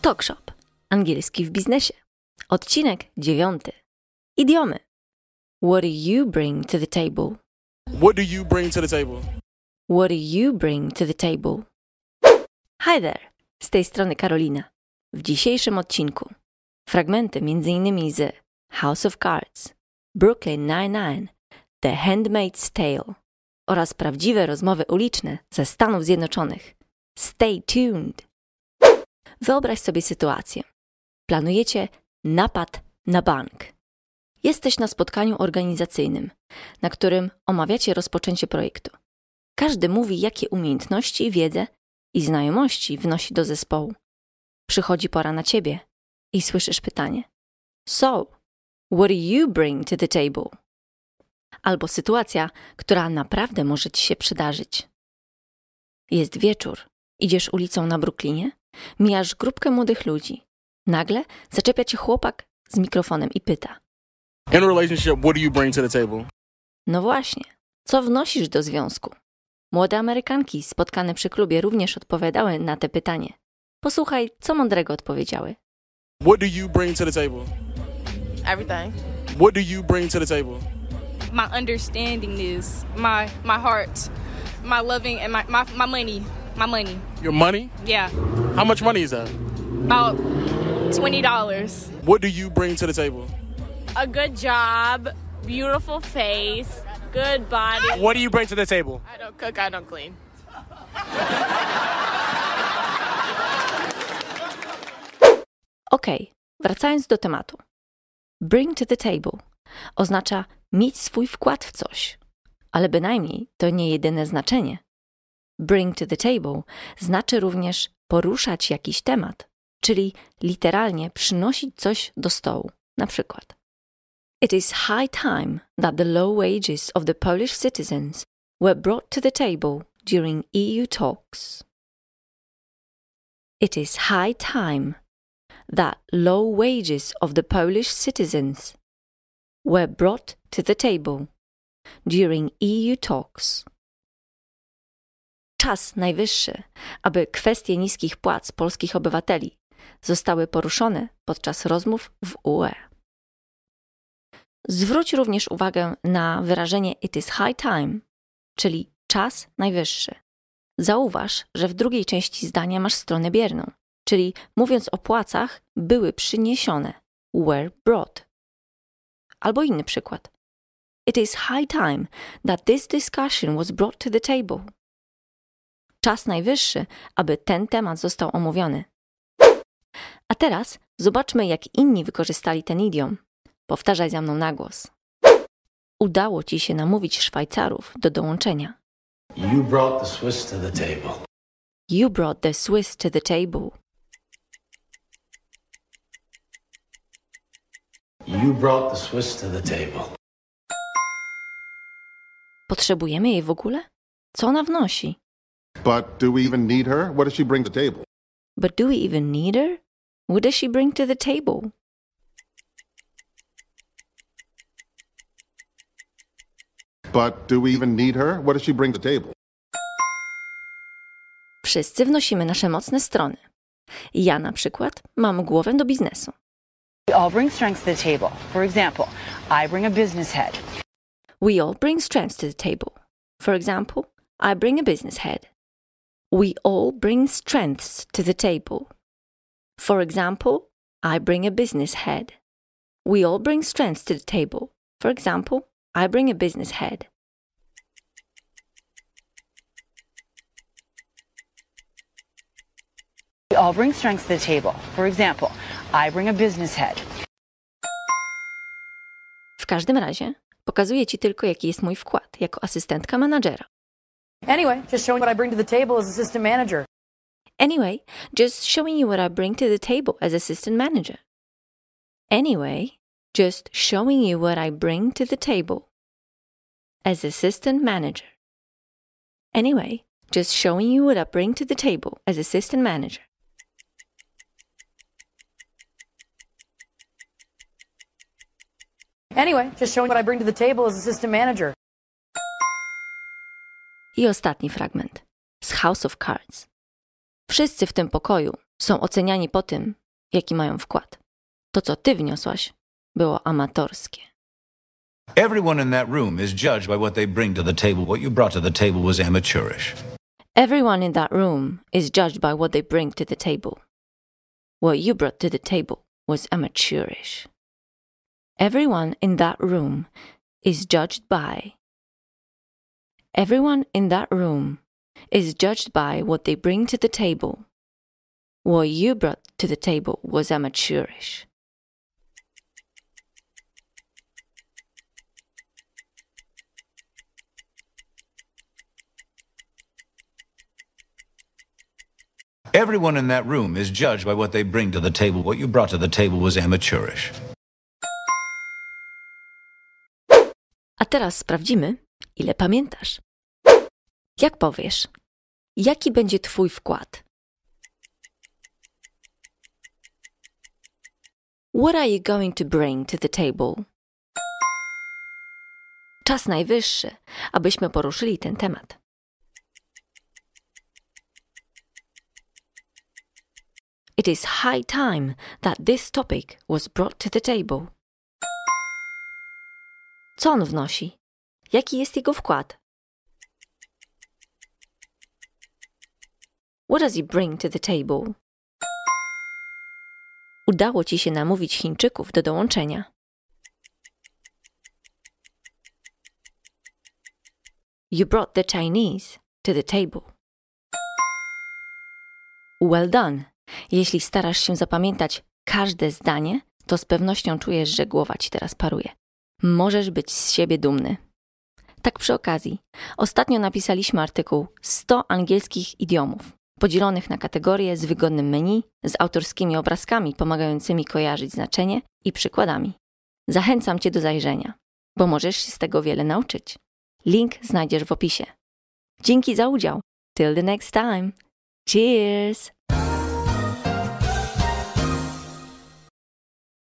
Talkshop. Angielski w biznesie. Odcinek dziewiąty. Idiomy. What do you bring to the table? What do you bring to the table? What do you bring to the table? Hi there. Z tej strony Karolina. W dzisiejszym odcinku fragmenty m.in. z House of Cards, Brooklyn Nine-Nine, The Handmaid's Tale oraz prawdziwe rozmowy uliczne ze Stanów Zjednoczonych. Stay tuned! Wyobraź sobie sytuację. Planujecie napad na bank. Jesteś na spotkaniu organizacyjnym, na którym omawiacie rozpoczęcie projektu. Każdy mówi, jakie umiejętności, wiedzę i znajomości wnosi do zespołu. Przychodzi pora na ciebie i słyszysz pytanie: So, what do you bring to the table? Albo sytuacja, która naprawdę może ci się przydarzyć. Jest wieczór, idziesz ulicą na Brooklynie Mijasz grupkę młodych ludzi. Nagle zaczepia cię chłopak z mikrofonem i pyta. In relationship, what do you bring to the table? No właśnie, co wnosisz do związku? Młode Amerykanki spotkane przy klubie również odpowiadały na te pytanie. Posłuchaj, co mądrego odpowiedziały. What do you bring to the table? Everything. What do you bring to the table? My understandingness, my my heart, my loving and my my, my money. My money. Your money? Yeah. How much money is that? About $20. What do you bring to the table? A good job, beautiful face, good body. What do you bring to the table? I don't cook, I don't clean. okay, wracając do tematu. Bring to the table oznacza mieć swój wkład w coś, ale bynajmniej to nie jedyne znaczenie. bring to the table, znaczy również poruszać jakiś temat, czyli literalnie przynosić coś do stołu. Na przykład: It is high time that the low wages of the Polish citizens were brought to the table during EU talks. It is high time that low wages of the Polish citizens were brought to the table during EU talks czas najwyższy, aby kwestie niskich płac polskich obywateli zostały poruszone podczas rozmów w UE. Zwróć również uwagę na wyrażenie it is high time, czyli czas najwyższy. Zauważ, że w drugiej części zdania masz stronę bierną, czyli mówiąc o płacach, były przyniesione, were brought. Albo inny przykład. It is high time that this discussion was brought to the table. Czas najwyższy, aby ten temat został omówiony. A teraz zobaczmy, jak inni wykorzystali ten idiom. Powtarzaj za mną na głos. Udało ci się namówić Szwajcarów do dołączenia. You brought the Swiss to the table. You brought the Swiss to the table. You brought the Swiss to the table. Potrzebujemy jej w ogóle? Co ona wnosi? But do we even need her? What does she bring to the table? But do we even need her? What does she bring to the table? But do we even need her? What does she bring to the table? Wszyscy wnosimy nasze mocne strony. Ja na przykład mam głowę do biznesu. We all bring strengths to the table. For example, I bring a business head. We all bring strengths to the table. For example, I bring a business head. we all bring strengths to the table. For example, I bring a business head. We all bring strengths to the table. For example, I bring a business head. We all bring strengths to the table. For example, I bring a business head. W każdym razie, pokazuję Ci tylko, jaki jest mój wkład jako asystentka menadżera. Anyway, just showing what I bring to the table as assistant manager. Anyway, just showing you what I bring to the table as assistant manager. Anyway, just showing you what I bring to the table as assistant manager. Anyway, just showing you what I bring to the table as assistant manager. Anyway, just showing what I bring to the table as assistant manager. I ostatni fragment z House of Cards. Wszyscy w tym pokoju są oceniani po tym, jaki mają wkład. To, co ty wniosłaś, było amatorskie. Everyone in that room is judged by what they bring to the table. What you brought to the table was amateurish. Everyone in that room is judged by what they bring to the table. What you brought to the table was amateurish. Everyone in that room is judged by Everyone in that room is judged by what they bring to the table. What you brought to the table was amateurish. Everyone in that room is judged by what they bring to the table. What you brought to the table was amateurish. A teraz sprawdzimy, ile pamiętasz. Jak powiesz? Jaki będzie Twój wkład? What are you going to bring to the table? Czas najwyższy, abyśmy poruszyli ten temat. It is high time that this topic was brought to the table. Co on wnosi? Jaki jest jego wkład? What does he bring to the table? Udało ci się namówić Chińczyków do dołączenia. You brought the Chinese to the table. Well done. Jeśli starasz się zapamiętać każde zdanie, to z pewnością czujesz, że głowa ci teraz paruje. Możesz być z siebie dumny. Tak przy okazji, ostatnio napisaliśmy artykuł 100 angielskich idiomów, podzielonych na kategorie z wygodnym menu, z autorskimi obrazkami pomagającymi kojarzyć znaczenie i przykładami. Zachęcam Cię do zajrzenia, bo możesz się z tego wiele nauczyć. Link znajdziesz w opisie. Dzięki za udział. Till the next time. Cheers!